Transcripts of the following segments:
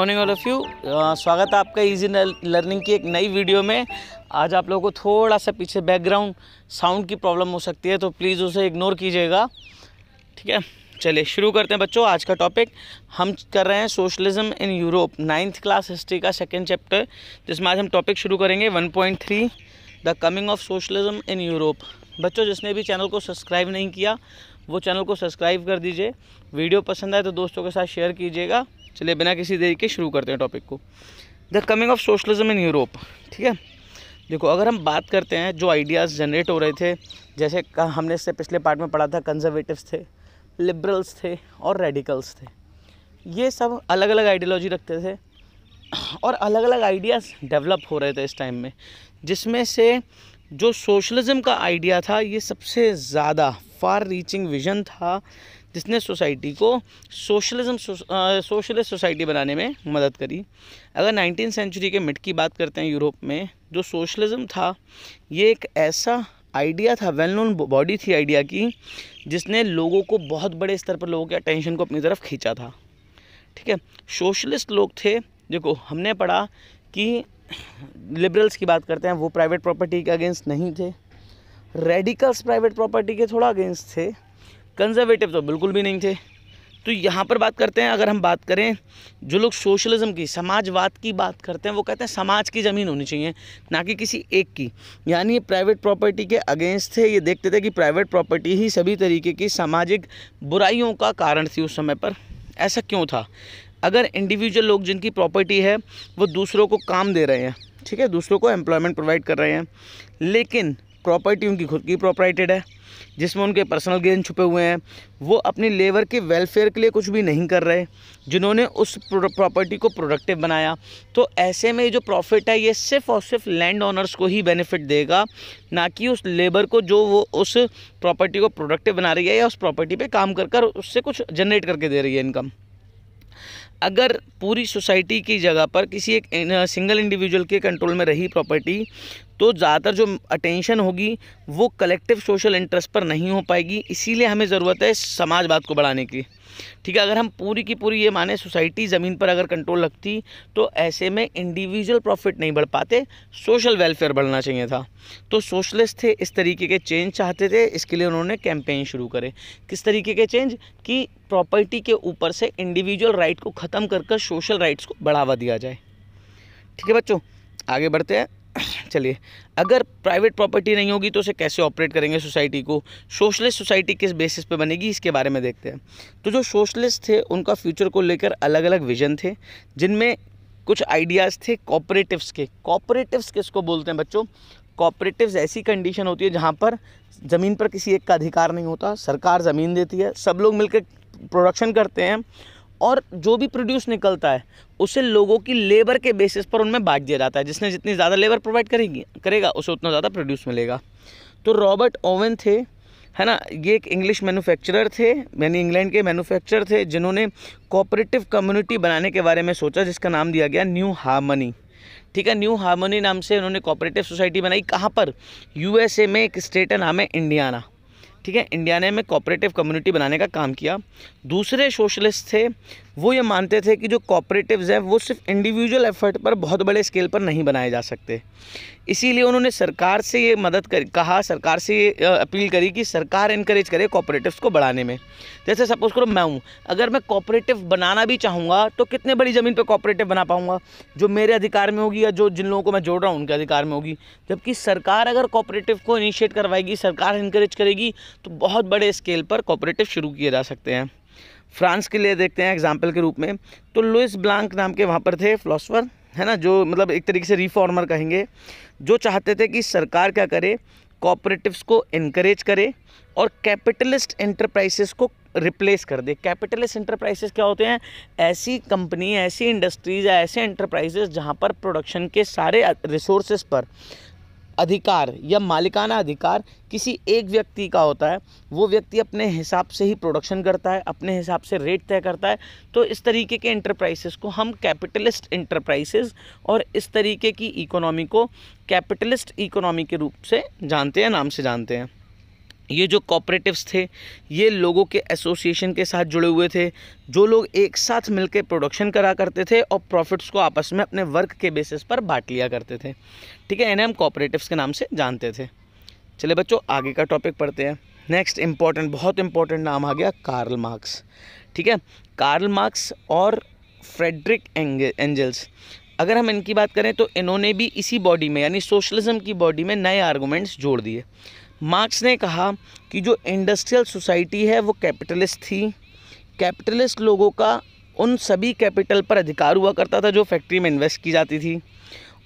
morning all of you स्वागत है आपका इजी लर्निंग की एक नई वीडियो में आज आप लोगों को थोड़ा सा पीछे बैकग्राउंड साउंड की प्रॉब्लम हो सकती है तो प्लीज़ उसे इग्नोर कीजिएगा ठीक है चलिए शुरू करते हैं बच्चों आज का टॉपिक हम कर रहे हैं socialism in Europe ninth class history का सेकेंड चैप्टर जिसमें आज हम टॉपिक शुरू करेंगे one point three the coming of socialism in Europe बच्चों जिसने भी चैनल को सब्सक्राइब नहीं किया वो चैनल को सब्सक्राइब कर दीजिए वीडियो पसंद आए तो दोस्तों के साथ शेयर कीजिएगा चलिए बिना किसी देरी के शुरू करते हैं टॉपिक को the coming of socialism in Europe ठीक है देखो अगर हम बात करते हैं जो आइडियाज़ जनरेट हो रहे थे जैसे हमने इससे पिछले पार्ट में पढ़ा था कंजर्वेटिव्स थे लिबरल्स थे और रेडिकल्स थे ये सब अलग अलग आइडियोलॉजी रखते थे और अलग अलग आइडियाज़ डेवलप हो रहे थे इस टाइम में जिसमें से जो सोशलिज्म का आइडिया था ये सबसे ज़्यादा फार रीचिंग विज़न था जिसने सोसाइटी को सोशलिज्म सोशलिस्ट सोसाइटी बनाने में मदद करी अगर नाइनटीन सेंचुरी के मिड की बात करते हैं यूरोप में जो सोशलिज़म था ये एक ऐसा आइडिया था वेल नोन बॉडी थी आइडिया की जिसने लोगों को बहुत बड़े स्तर पर लोगों के अटेंशन को अपनी तरफ खींचा था ठीक है सोशलिस्ट लोग थे देखो हमने पढ़ा कि लिबरल्स की बात करते हैं वो प्राइवेट प्रॉपर्टी के अगेंस्ट नहीं थे रेडिकल्स प्राइवेट प्रॉपर्टी के थोड़ा अगेंस्ट थे कंजर्वेटिव तो बिल्कुल भी नहीं थे तो यहाँ पर बात करते हैं अगर हम बात करें जो लोग सोशलिज्म की समाजवाद की बात करते हैं वो कहते हैं समाज की ज़मीन होनी चाहिए ना कि किसी एक की यानी ये प्राइवेट प्रॉपर्टी के अगेंस्ट थे ये देखते थे कि प्राइवेट प्रॉपर्टी ही सभी तरीके की सामाजिक बुराइयों का कारण थी उस समय पर ऐसा क्यों था अगर इंडिविजुअल लोग जिनकी प्रॉपर्टी है वो दूसरों को काम दे रहे हैं ठीक है दूसरों को एम्प्लॉयमेंट प्रोवाइड कर रहे हैं लेकिन प्रॉपर्टी उनकी खुद की प्रॉपर्टेड है जिसमें उनके पर्सनल गेन छुपे हुए हैं वो अपने लेबर के वेलफेयर के लिए कुछ भी नहीं कर रहे जिन्होंने उस प्रॉपर्टी को प्रोडक्टिव बनाया तो ऐसे में जो प्रॉफिट है ये सिर्फ और सिर्फ लैंड ओनर्स को ही बेनिफिट देगा ना कि उस लेबर को जो वो उस प्रॉपर्टी को प्रोडक्टिव बना रही है या उस प्रॉपर्टी पर काम कर कर उससे कुछ जनरेट करके दे रही है इनकम अगर पूरी सोसाइटी की जगह पर किसी एक सिंगल इंडिविजुअल के कंट्रोल में रही प्रॉपर्टी तो ज़्यादातर जो अटेंशन होगी वो कलेक्टिव सोशल इंटरेस्ट पर नहीं हो पाएगी इसीलिए हमें ज़रूरत है समाजवाद को बढ़ाने की ठीक है अगर हम पूरी की पूरी ये माने सोसाइटी ज़मीन पर अगर कंट्रोल रखती तो ऐसे में इंडिविजुअल प्रॉफिट नहीं बढ़ पाते सोशल वेलफेयर बढ़ना चाहिए था तो सोशलिस्ट थे इस तरीके के चेंज चाहते थे इसके लिए उन्होंने कैंपेन शुरू करे किस तरीके के चेंज कि प्रॉपर्टी के ऊपर से इंडिविजुअल राइट को ख़त्म कर कर सोशल राइट्स को बढ़ावा दिया जाए ठीक है बच्चों आगे बढ़ते हैं चलिए अगर प्राइवेट प्रॉपर्टी नहीं होगी तो उसे कैसे ऑपरेट करेंगे सोसाइटी को सोशलिस्ट सोसाइटी किस बेसिस पे बनेगी इसके बारे में देखते हैं तो जो सोशलिस्ट थे उनका फ्यूचर को लेकर अलग अलग विजन थे जिनमें कुछ आइडियाज़ थे कॉपरेटिव्स के कॉपरेटिव्स किसको बोलते हैं बच्चों कॉपरेटिव्स ऐसी कंडीशन होती है जहाँ पर ज़मीन पर किसी एक का अधिकार नहीं होता सरकार ज़मीन देती है सब लोग मिलकर प्रोडक्शन करते हैं और जो भी प्रोड्यूस निकलता है उसे लोगों की लेबर के बेसिस पर उनमें बांट दिया जाता है जिसने जितनी ज़्यादा लेबर प्रोवाइड करेगी करेगा उसे उतना ज़्यादा प्रोड्यूस मिलेगा तो रॉबर्ट ओवन थे है ना ये एक इंग्लिश मैन्युफैक्चरर थे यानी इंग्लैंड के मैन्युफैक्चरर थे जिन्होंने कोऑपरेटिव कम्युनिटी बनाने के बारे में सोचा जिसका नाम दिया गया न्यू हार्मनी ठीक है न्यू हार्मनी नाम से उन्होंने कोऑपरेटिव सोसाइटी बनाई कहाँ पर यूएसए में एक स्टेट है नाम है इंडियाना ठीक है इंडिया ने में कॉपरेटिव कम्युनिटी बनाने का काम किया दूसरे सोशलिस्ट थे वो ये मानते थे कि जो कॉपरेटिव्स हैं वो सिर्फ इंडिविजुअल एफर्ट पर बहुत बड़े स्केल पर नहीं बनाए जा सकते इसीलिए उन्होंने सरकार से ये मदद कर कहा सरकार से ये अपील करी कि सरकार इनक्रेज करे कॉपरेटिव्स को बढ़ाने में जैसे सपोज़ करो मैं हूँ अगर मैं कॉपरेटिव बनाना भी चाहूँगा तो कितने बड़ी ज़मीन पर कॉपरेटिव बना पाऊँगा जो मेरे अधिकार में होगी या जो जिन लोगों को मैं जोड़ रहा हूँ उनके अधिकार में होगी जबकि सरकार अगर कॉपरेटिव को इनिशिएट करवाएगी सरकार इनक्रेज करेगी तो बहुत बड़े स्केल पर कॉपरेटिव शुरू किए जा सकते हैं फ्रांस के लिए देखते हैं एग्जाम्पल के रूप में तो लुइस ब्लांक नाम के वहाँ पर थे फ़िलासफ़र है ना जो मतलब एक तरीके से रिफॉर्मर कहेंगे जो चाहते थे कि सरकार क्या करे कॉपरेटिव्स को इनक्रेज करे और कैपिटलिस्ट इंटरप्राइजेस को रिप्लेस कर दे कैपिटलिस्ट इंटरप्राइजेस क्या होते हैं ऐसी कंपनी ऐसी इंडस्ट्रीज या ऐसे इंटरप्राइजेस जहाँ पर प्रोडक्शन के सारे रिसोर्सेज पर अधिकार या मालिकाना अधिकार किसी एक व्यक्ति का होता है वो व्यक्ति अपने हिसाब से ही प्रोडक्शन करता है अपने हिसाब से रेट तय करता है तो इस तरीके के इंटरप्राइजेस को हम कैपिटलिस्ट इंटरप्राइजेस और इस तरीके की इकोनॉमी को कैपिटलिस्ट इकोनॉमी के रूप से जानते हैं नाम से जानते हैं ये जो कॉपरेटिव्स थे ये लोगों के एसोसिएशन के साथ जुड़े हुए थे जो लोग एक साथ मिलकर प्रोडक्शन करा करते थे और प्रॉफिट्स को आपस में अपने वर्क के बेसिस पर बांट लिया करते थे ठीक है इन्हें हम कॉपरेटिव्स के नाम से जानते थे चले बच्चों आगे का टॉपिक पढ़ते हैं नेक्स्ट इम्पॉर्टेंट बहुत इम्पॉर्टेंट नाम आ गया कार्ल मार्क्स ठीक है कार्ल मार्क्स और फ्रेडरिक एंजल्स अगर हम इनकी बात करें तो इन्होंने भी इसी बॉडी में यानी सोशलिज्म की बॉडी में नए आर्गूमेंट्स जोड़ दिए मार्क्स ने कहा कि जो इंडस्ट्रियल सोसाइटी है वो कैपिटलिस्ट थी कैपिटलिस्ट लोगों का उन सभी कैपिटल पर अधिकार हुआ करता था जो फैक्ट्री में इन्वेस्ट की जाती थी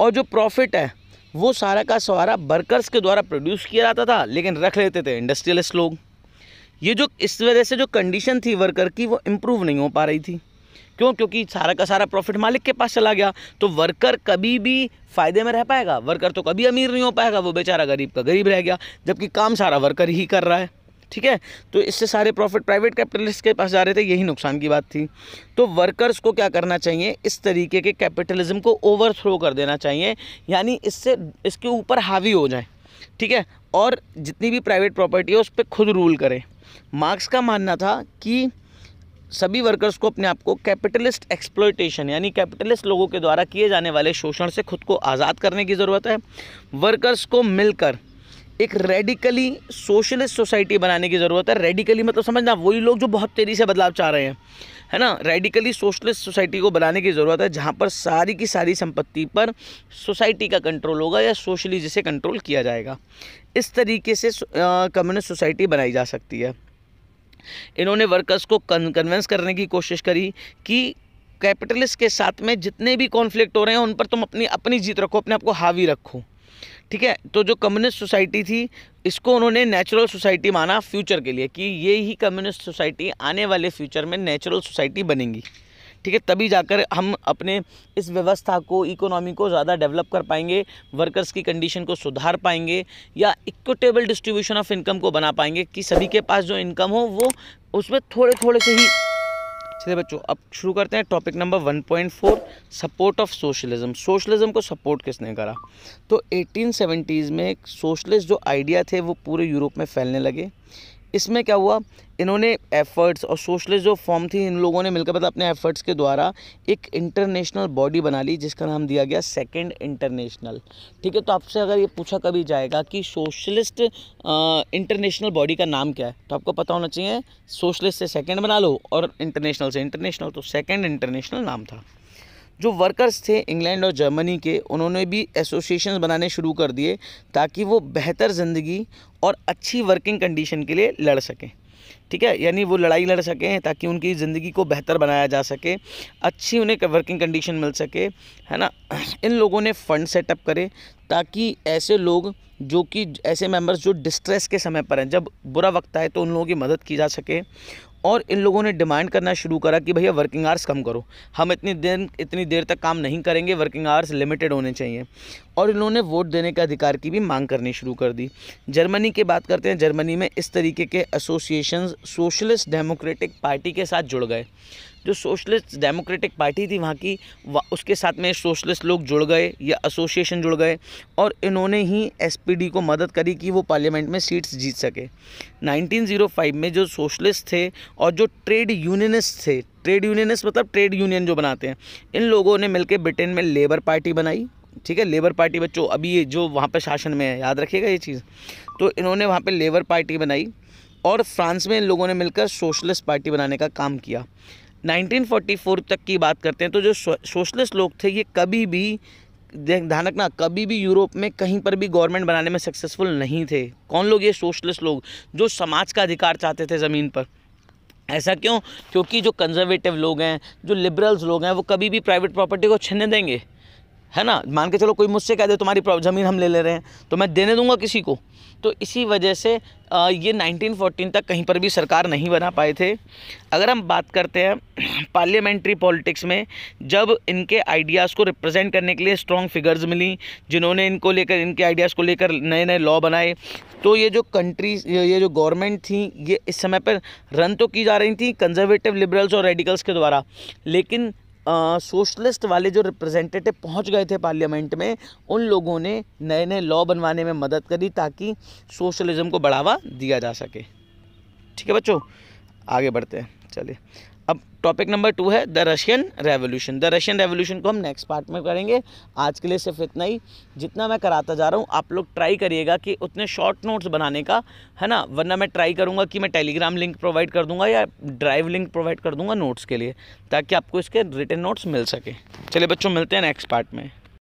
और जो प्रॉफिट है वो सारा का सारा वर्कर्स के द्वारा प्रोड्यूस किया जाता था लेकिन रख लेते थे इंडस्ट्रियलिस्ट लोग ये जो इस वजह से जो कंडीशन थी वर्कर की वो इम्प्रूव नहीं हो पा रही थी क्यों क्योंकि सारा का सारा प्रॉफिट मालिक के पास चला गया तो वर्कर कभी भी फ़ायदे में रह पाएगा वर्कर तो कभी अमीर नहीं हो पाएगा वो बेचारा गरीब का गरीब रह गया जबकि काम सारा वर्कर ही कर रहा है ठीक है तो इससे सारे प्रॉफिट प्राइवेट कैपिटलिस्ट के पास जा रहे थे यही नुकसान की बात थी तो वर्कर्स को क्या करना चाहिए इस तरीके के कैपिटलिज्म को ओवर थ्रो कर देना चाहिए यानी इससे इसके ऊपर हावी हो जाए ठीक है और जितनी भी प्राइवेट प्रॉपर्टी है उस पर खुद रूल करें मार्क्स का मानना था कि सभी वर्कर्स को अपने आप को कैपिटलिस्ट एक्सप्लोइटेशन यानी कैपिटलिस्ट लोगों के द्वारा किए जाने वाले शोषण से खुद को आज़ाद करने की ज़रूरत है वर्कर्स को मिलकर एक रेडिकली सोशलिस्ट सोसाइटी बनाने की ज़रूरत है रेडिकली मतलब समझना वही लोग जो बहुत तेज़ी से बदलाव चाह रहे हैं है ना रेडिकली सोशलिस्ट सोसाइटी को बनाने की ज़रूरत है जहाँ पर सारी की सारी संपत्ति पर सोसाइटी का कंट्रोल होगा या सोशली जिसे कंट्रोल किया जाएगा इस तरीके से कम्युनिस्ट सोसाइटी बनाई जा सकती है इन्होंने वर्कर्स को कन्वेंस करने की कोशिश करी कि कैपिटलिस्ट के साथ में जितने भी कॉन्फ्लिक्ट हो रहे हैं उन पर तुम अपनी अपनी जीत रखो अपने आप को हावी रखो ठीक है तो जो कम्युनिस्ट सोसाइटी थी इसको उन्होंने नेचुरल सोसाइटी माना फ्यूचर के लिए कि ये ही कम्युनिस्ट सोसाइटी आने वाले फ्यूचर में नेचुरल सोसाइटी बनेगी ठीक है तभी जाकर हम अपने इस व्यवस्था को इकोनॉमी को ज़्यादा डेवलप कर पाएंगे वर्कर्स की कंडीशन को सुधार पाएंगे या इक्वटेबल डिस्ट्रीब्यूशन ऑफ इनकम को बना पाएंगे कि सभी के पास जो इनकम हो वो उसमें थोड़े थोड़े से ही चलिए बच्चों अब शुरू करते हैं topic number 1.4 support of socialism socialism को सपोर्ट किसने करा तो 1870s में सोशलिस्ट जो आइडिया थे वो पूरे यूरोप में फैलने लगे इसमें क्या हुआ इन्होंने एफ़र्ट्स और सोशलिस्ट जो फॉर्म थी इन लोगों ने मिलकर मतलब अपने एफ़र्ट्स के द्वारा एक इंटरनेशनल बॉडी बना ली जिसका नाम दिया गया सेकंड इंटरनेशनल ठीक है तो आपसे अगर ये पूछा कभी जाएगा कि सोशलिस्ट इंटरनेशनल बॉडी का नाम क्या है तो आपको पता होना चाहिए सोशलिस्ट से सेकेंड बना लो और इंटरनेशनल से इंटरनेशनल तो सेकेंड इंटरनेशनल नाम था जो वर्कर्स थे इंग्लैंड और जर्मनी के उन्होंने भी एसोसिएशन बनाने शुरू कर दिए ताकि वो बेहतर ज़िंदगी और अच्छी वर्किंग कंडीशन के लिए लड़ सकें ठीक है यानी वो लड़ाई लड़ सकें ताकि उनकी ज़िंदगी को बेहतर बनाया जा सके अच्छी उन्हें वर्किंग कंडीशन मिल सके है ना इन लोगों ने फ़ंड सेटअप करे ताकि ऐसे लोग जो कि ऐसे मेंबर्स जो डिस्ट्रेस के समय पर हैं जब बुरा वक्त आए तो उन लोगों की मदद की जा सके और इन लोगों ने डिमांड करना शुरू करा कि भैया वर्किंग आवर्स कम करो हम इतनी देर इतनी देर तक काम नहीं करेंगे वर्किंग आवर्स लिमिटेड होने चाहिए और इन्होंने वोट देने के अधिकार की भी मांग करनी शुरू कर दी जर्मनी की बात करते हैं जर्मनी में इस तरीके के एसोसिएशन सोशलिस्ट डेमोक्रेटिक पार्टी के साथ जुड़ गए जो सोशलिस्ट डेमोक्रेटिक पार्टी थी वहाँ की वा उसके साथ में सोशलिस्ट लोग जुड़ गए या एसोसिएशन जुड़ गए और इन्होंने ही एसपीडी को मदद करी कि वो पार्लियामेंट में सीट्स जीत सके 1905 में जो सोशलिस्ट थे और जो ट्रेड यूनियनिस्ट थे ट्रेड यूनियनिस्ट मतलब ट्रेड यूनियन जो बनाते हैं इन लोगों ने मिलकर ब्रिटेन में लेबर पार्टी बनाई ठीक है लेबर पार्टी बच्चों अभी ये जो वहाँ पर शासन में है याद रखिएगा ये चीज़ तो इन्होंने वहाँ पर लेबर पार्टी बनाई और फ्रांस में इन लोगों ने मिलकर सोशलिस्ट पार्टी बनाने का काम किया 1944 तक की बात करते हैं तो जो सोशलिस्ट लोग थे ये कभी भी ध्यान रखना कभी भी यूरोप में कहीं पर भी गवर्नमेंट बनाने में सक्सेसफुल नहीं थे कौन लोग ये सोशलिस्ट लोग जो समाज का अधिकार चाहते थे ज़मीन पर ऐसा क्यों क्योंकि जो कंजर्वेटिव लोग हैं जो लिबरल्स लोग हैं वो कभी भी प्राइवेट प्रॉपर्टी को छीनने देंगे है ना मान के चलो कोई मुझसे कह दे तुम्हारी ज़मीन हम ले ले रहे हैं तो मैं देने दूंगा किसी को तो इसी वजह से ये 1914 तक कहीं पर भी सरकार नहीं बना पाए थे अगर हम बात करते हैं पार्लियामेंट्री पॉलिटिक्स में जब इनके आइडियाज़ को रिप्रेजेंट करने के लिए स्ट्रॉन्ग फिगर्स मिली जिन्होंने इनको लेकर इनके आइडियाज़ को लेकर नए नए लॉ बनाए तो ये जो कंट्री ये जो गवर्नमेंट थी ये इस समय पर रन तो की जा रही थी कंजर्वेटिव लिबरल्स और रेडिकल्स के द्वारा लेकिन सोशलिस्ट वाले जो रिप्रेजेंटेटिव पहुंच गए थे पार्लियामेंट में उन लोगों ने नए नए लॉ बनवाने में मदद करी ताकि सोशलिज़म को बढ़ावा दिया जा सके ठीक है बच्चों आगे बढ़ते हैं चलिए अब टॉपिक नंबर टू है the Russian revolution the Russian revolution को हम नेक्स्ट पार्ट में करेंगे आज के लिए सिर्फ इतना ही जितना मैं कराता जा रहा हूँ आप लोग ट्राई करिएगा कि उतने शॉर्ट नोट्स बनाने का है ना वरना मैं ट्राई करूँगा कि मैं टेलीग्राम लिंक प्रोवाइड कर दूँगा या ड्राइव लिंक प्रोवाइड कर दूँगा नोट्स के लिए ताकि आपको इसके रिटर्न नोट्स मिल सके चलिए बच्चों मिलते हैं नेक्स्ट पार्ट में